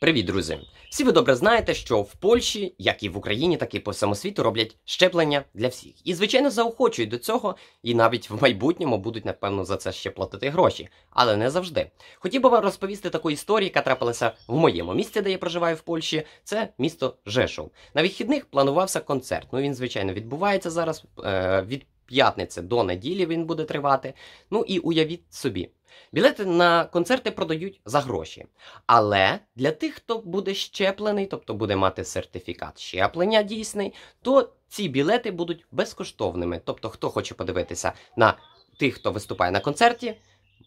Привіт, друзі! Всі ви добре знаєте, що в Польщі, як і в Україні, так і по світу роблять щеплення для всіх. І, звичайно, заохочують до цього, і навіть в майбутньому будуть, напевно, за це ще платити гроші, але не завжди. Хотів би вам розповісти таку історію, яка трапилася в моєму місті, де я проживаю в Польщі. Це місто Жешов. На вихідних планувався концерт. Ну він, звичайно, відбувається зараз. Е, від п'ятниці до неділі він буде тривати. Ну і уявіть собі, білети на концерти продають за гроші. Але для тих, хто буде щеплений, тобто буде мати сертифікат щеплення дійсний, то ці білети будуть безкоштовними. Тобто, хто хоче подивитися на тих, хто виступає на концерті.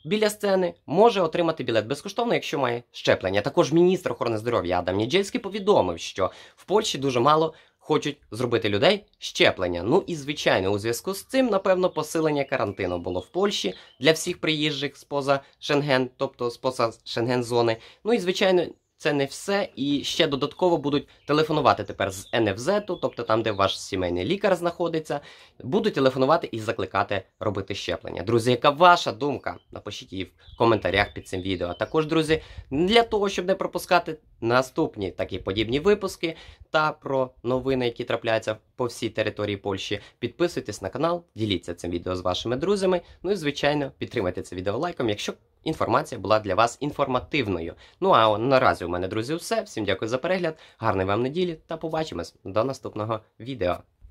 Біля сцени може отримати білет безкоштовно, якщо має щеплення. Також міністр охорони здоров'я Адам Ніджельський повідомив, що в Польщі дуже мало хочуть зробити людей щеплення. Ну і звичайно, у зв'язку з цим, напевно, посилення карантину було в Польщі для всіх приїжджих з поза Шенген, тобто з поза Шенген-зони. Ну і звичайно, це не все. І ще додатково будуть телефонувати тепер з НФЗ, тобто там, де ваш сімейний лікар знаходиться, будуть телефонувати і закликати робити щеплення. Друзі, яка ваша думка? Напишіть її в коментарях під цим відео. А також, друзі, для того, щоб не пропускати наступні такі подібні випуски та про новини, які трапляються по всій території Польщі, підписуйтесь на канал, діліться цим відео з вашими друзями. Ну і звичайно, підтримайте це відео лайком, якщо інформація була для вас інформативною. Ну а наразі у мене, друзі, все. Всім дякую за перегляд. Гарної вам неділі та побачимось до наступного відео.